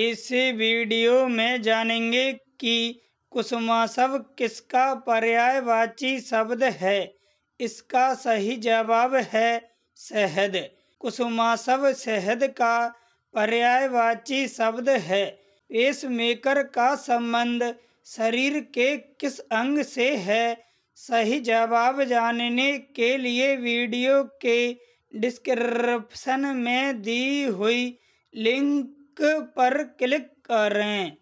इस वीडियो में जानेंगे कि कुसुमाशव किसका पर्यायवाची शब्द है इसका सही जवाब है शहद कुसुमाशव शहद का पर्यायवाची शब्द है पेसमेकर का संबंध शरीर के किस अंग से है सही जवाब जानने के लिए वीडियो के डिस्क्रिप्शन में दी हुई लिंक पर क्लिक करें